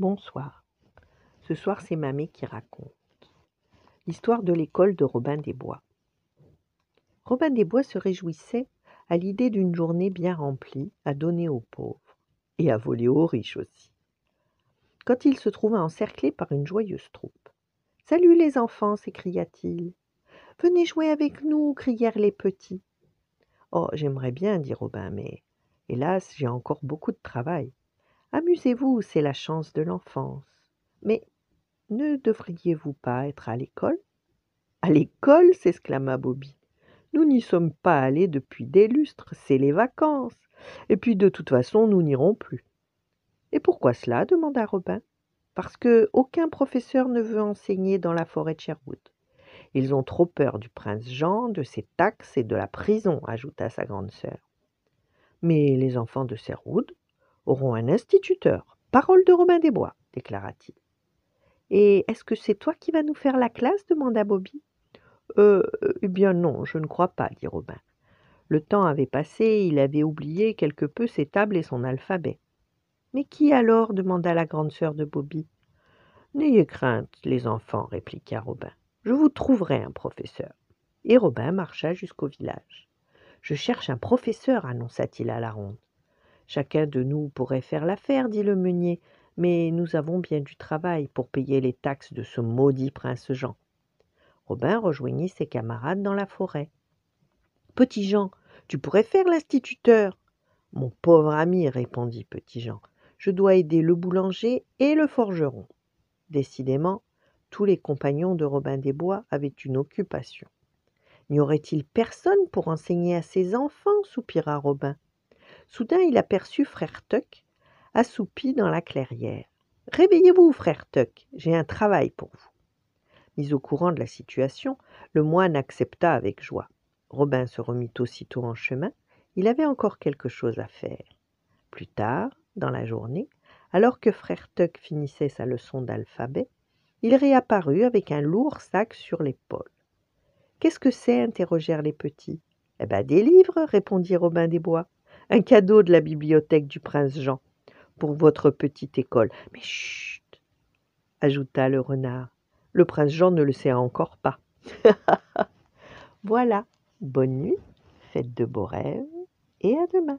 Bonsoir. Ce soir, c'est Mamé qui raconte l'histoire de l'école de Robin des Bois. Robin des Bois se réjouissait à l'idée d'une journée bien remplie à donner aux pauvres et à voler aux riches aussi. Quand il se trouva encerclé par une joyeuse troupe. Salut les enfants s'écria-t-il. Venez jouer avec nous crièrent les petits. Oh, j'aimerais bien, dit Robin, mais hélas, j'ai encore beaucoup de travail. Amusez-vous, c'est la chance de l'enfance. Mais ne devriez-vous pas être à l'école À l'école s'exclama Bobby. Nous n'y sommes pas allés depuis des lustres, c'est les vacances. Et puis de toute façon, nous n'irons plus. Et pourquoi cela demanda Robin. Parce que aucun professeur ne veut enseigner dans la forêt de Sherwood. Ils ont trop peur du prince Jean, de ses taxes et de la prison, ajouta sa grande sœur. Mais les enfants de Sherwood auront un instituteur. Parole de Robin des Bois, déclara-t-il. Et est-ce que c'est toi qui vas nous faire la classe demanda Bobby. Euh, euh, eh bien non, je ne crois pas, dit Robin. Le temps avait passé, il avait oublié quelque peu ses tables et son alphabet. Mais qui alors demanda la grande sœur de Bobby. N'ayez crainte, les enfants, répliqua Robin. Je vous trouverai un professeur. Et Robin marcha jusqu'au village. Je cherche un professeur, annonça-t-il à la ronde. Chacun de nous pourrait faire l'affaire, dit le meunier, mais nous avons bien du travail pour payer les taxes de ce maudit prince Jean. Robin rejoignit ses camarades dans la forêt. Petit Jean, tu pourrais faire l'instituteur. Mon pauvre ami, répondit Petit Jean, je dois aider le boulanger et le forgeron. Décidément, tous les compagnons de Robin des Bois avaient une occupation. N'y aurait-il personne pour enseigner à ses enfants soupira Robin. Soudain, il aperçut frère Tuck assoupi dans la clairière. Réveillez-vous, frère Tuck, j'ai un travail pour vous. Mis au courant de la situation, le moine accepta avec joie. Robin se remit aussitôt en chemin, il avait encore quelque chose à faire. Plus tard, dans la journée, alors que frère Tuck finissait sa leçon d'alphabet, il réapparut avec un lourd sac sur l'épaule. Qu'est-ce que c'est interrogèrent les petits. Eh bien, des livres, répondit Robin des Bois. Un cadeau de la bibliothèque du prince Jean pour votre petite école. Mais chut ajouta le renard. Le prince Jean ne le sait encore pas. voilà. Bonne nuit, faites de beaux rêves et à demain.